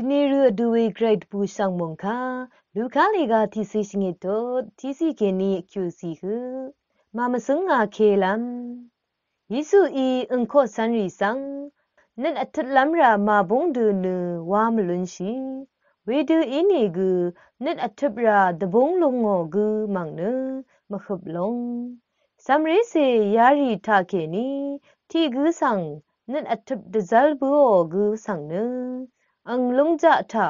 ဒီနေရူအဒူဝေဂရိတ်ပူဆောင်မုန်ခါလူကားလေကတီစီစငေတော့တီစီကေနီကျူစီဟုမမစုံငါခေလမ်ယေစုဤအန်ခောဆန်ရီဆန်နန်အထလမ်ရာမဘုံဒူနူဝါမလွန်ရှိဝေဒူအင်းနီကူနန်အထပရာဒဘုံလုံငောကူမန်နမခုပ်လုံစမ်ရီစေယာရီထခေနီတီကူဆန်နန်အထပဒဇလ်ဘူအိုကူဆန်နူอังลงจะทะ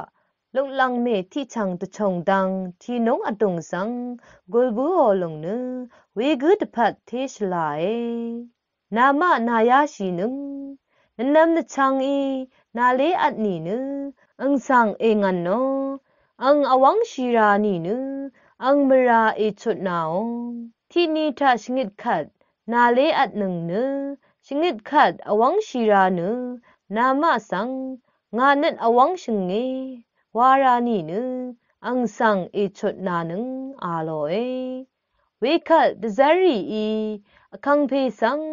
ลงลังเมที่ชังตะชงดัง ที่นงอดงสังกลบูอลงเนเวกุดพัดเทชลายนามานายาชีนึงนันนำนะชังอี นาเลอัดนี่น้อังสังเองันโนอังอวังชีรานี่น้อังมราเอชุดนาวที่นี่ทัชงิดขัดนาเลอัดหนึ่งนชงิดขัดอวังชีรานึนามาสังงานนั้นอวังชิงเงวารานีนึงอังสังเอชุดนานึงอาโลเอဝေခတ်ဒဇရီဤအခန်းဖေးဆောင်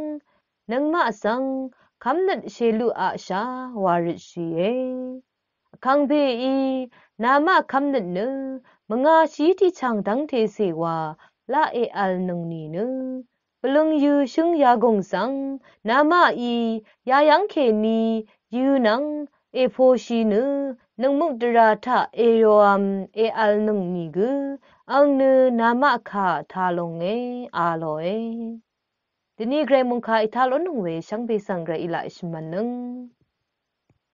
နငမအဆောင်ခမ်နတ်ရှေလူအာရှာဝါရရှိယေအခန်းဖေးဤနာမခမ်နတ်နမငါရှိတီချန်ဒန်းသေးစီဝါလာအေအယ်နုံနီနပလုံယူရှင်ယာဂုံဆောင်နာမဤယာယံခေနီယူနံเอโฟชีนึนงมุตราทะเอโยอัมเออัลนงนีกึอังนึนามะคาทาลงเงอาโลเอดินีเกรมุงคาอิทาลนุเวชังเบสังเกรอิลาอิชมันนึง